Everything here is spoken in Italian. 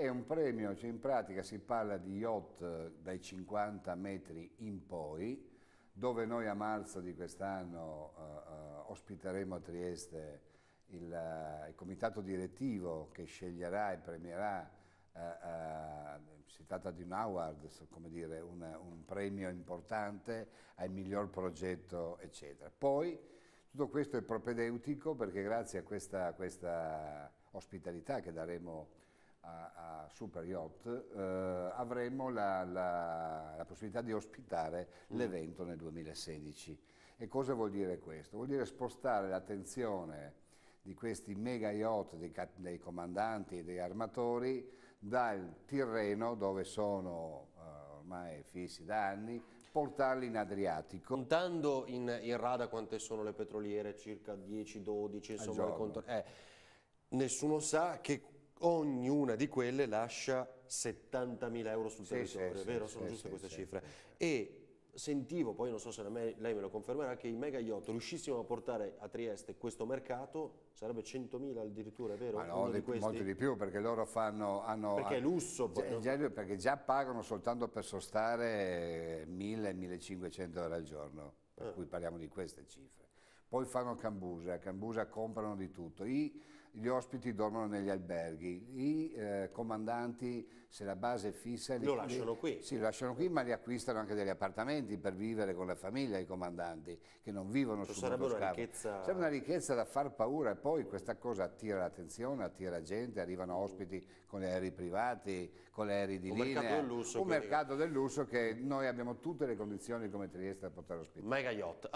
È un premio, cioè in pratica si parla di yacht eh, dai 50 metri in poi, dove noi a marzo di quest'anno eh, eh ospiteremo a Trieste il, eh, il, comitato direttivo che sceglierà e premierà, eh, eh, si tratta di un award, come dire, un, un premio importante al miglior progetto, eccetera. Poi tutto questo è propedeutico perché grazie a questa, questa ospitalità che daremo a, a Super Yacht, eh, avremo la, la, la, possibilità di ospitare mm. l'evento nel 2016. E cosa vuol dire questo? Vuol dire spostare l'attenzione di questi mega yacht dei, dei, comandanti e degli armatori dal Tirreno, dove sono eh, ormai fissi da anni, portarli in Adriatico. Contando in, in rada quante sono le petroliere, circa 10-12, insomma, contro... eh, nessuno sa che ognuna di quelle lascia 70.000 euro sul sì, territorio, sì, è vero? Sì, Sono giuste queste cifre. E sentivo, poi non so se me, lei me lo confermerà, che i mega yacht riuscissimo a portare a Trieste questo mercato sarebbe 100.000 addirittura, è vero? Ma no, di, di molto di più perché loro fanno... Hanno, perché è lusso. Già, no? perché già pagano soltanto per sostare 1.000-1.500 euro al giorno, per ah. cui parliamo di queste cifre poi fanno cambusa, a cambusa comprano di tutto, I, gli ospiti dormono negli alberghi, i eh, comandanti se la base è fissa... Li, Lo lasciano qui. Sì, lo lasciano qui ma li acquistano anche degli appartamenti per vivere con la famiglia i comandanti che non vivono Questo cioè, su sarebbe una ricchezza... Sarebbe una ricchezza da far paura e poi questa cosa attira l'attenzione, attira gente, arrivano ospiti con gli aerei privati, con gli aerei di un linea, mercato del lusso, un mercato dico. del lusso che noi abbiamo tutte le condizioni come Trieste da poter ospitare. Mega yacht.